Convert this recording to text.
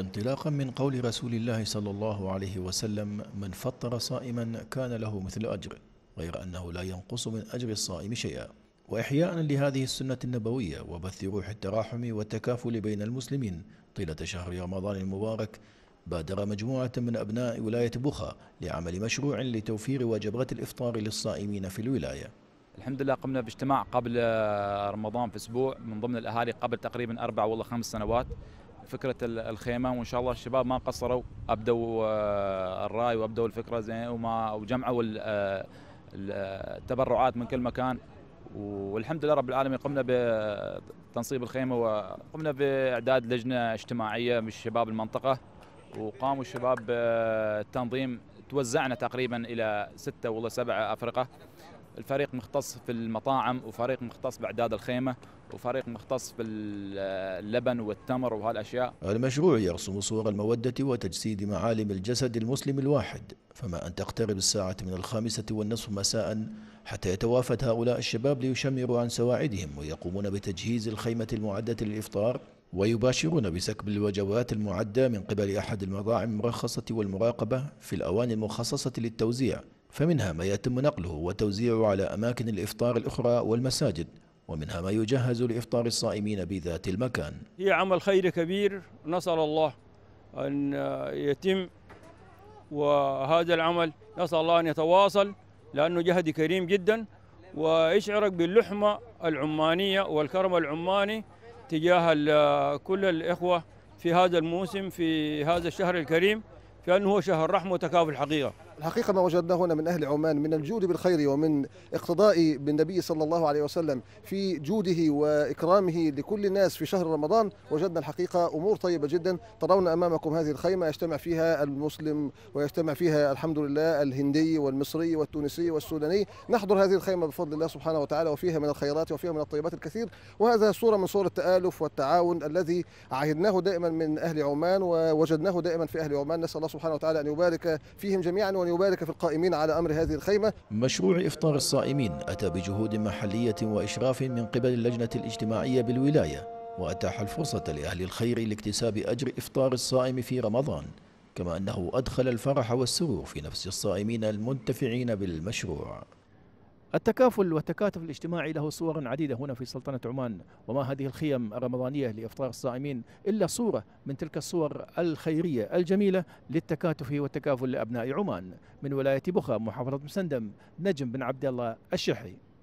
انطلاقا من قول رسول الله صلى الله عليه وسلم من فطر صائما كان له مثل أجر غير أنه لا ينقص من أجر الصائم شيئا وإحياء لهذه السنة النبوية وبث روح التراحم والتكافل بين المسلمين طيلة شهر رمضان المبارك بادر مجموعة من أبناء ولاية بخا لعمل مشروع لتوفير وجبات الإفطار للصائمين في الولاية الحمد لله قمنا باجتماع قبل رمضان في أسبوع من ضمن الأهالي قبل تقريبا أربع ولا خمس سنوات فكره الخيمه وان شاء الله الشباب ما قصروا ابدوا آه، الراي وابدوا الفكره زين وما وجمعوا آه، آه، التبرعات من كل مكان والحمد لله رب العالمين قمنا بتنصيب الخيمه وقمنا باعداد لجنه اجتماعيه من شباب المنطقه وقاموا الشباب بالتنظيم توزعنا تقريبا الى سته ولا سبعه افرقه الفريق مختص في المطاعم وفريق مختص باعداد الخيمه وفريق مختص في اللبن والتمر وهالاشياء. المشروع يرسم صور الموده وتجسيد معالم الجسد المسلم الواحد، فما ان تقترب الساعه من الخامسه والنصف مساء حتى يتوافد هؤلاء الشباب ليشمروا عن سواعدهم ويقومون بتجهيز الخيمه المعده للافطار ويباشرون بسكب الوجبات المعده من قبل احد المطاعم المرخصه والمراقبه في الاواني المخصصه للتوزيع فمنها ما يتم نقله وتوزيعه على أماكن الإفطار الأخرى والمساجد ومنها ما يجهز لإفطار الصائمين بذات المكان هي عمل خير كبير نسأل الله أن يتم وهذا العمل نسأل الله أن يتواصل لأنه جهد كريم جدا ويشعرك باللحمة العمانية والكرم العماني تجاه كل الإخوة في هذا الموسم في هذا الشهر الكريم كأنه هو شهر رحمة وتكافل حقيقة الحقيقة ما وجدنا هنا من أهل عمان من الجود بالخير ومن اقتضاء بالنبي صلى الله عليه وسلم في جوده وإكرامه لكل الناس في شهر رمضان وجدنا الحقيقة أمور طيبة جدا ترون أمامكم هذه الخيمة يجتمع فيها المسلم ويجتمع فيها الحمد لله الهندي والمصري والتونسي والسوداني نحضر هذه الخيمة بفضل الله سبحانه وتعالى وفيها من الخيرات وفيها من الطيبات الكثير وهذا صورة من صور التآلف والتعاون الذي عهدناه دائما من أهل عمان ووجدناه دائما في أهل عمان نسأل الله سبحانه وتعالى أن يبارك فيهم جميعا وأن يبارك في القائمين على أمر هذه الخيمة مشروع إفطار الصائمين أتى بجهود محلية وإشراف من قبل اللجنة الاجتماعية بالولاية وأتاح الفرصة لأهل الخير لاكتساب أجر إفطار الصائم في رمضان كما أنه أدخل الفرح والسرور في نفس الصائمين المنتفعين بالمشروع التكافل والتكاتف الاجتماعي له صور عديدة هنا في سلطنة عمان وما هذه الخيم الرمضانية لإفطار الصائمين إلا صورة من تلك الصور الخيرية الجميلة للتكاتف والتكافل لأبناء عمان من ولاية بخا محافظة مسندم نجم بن عبد الله الشحي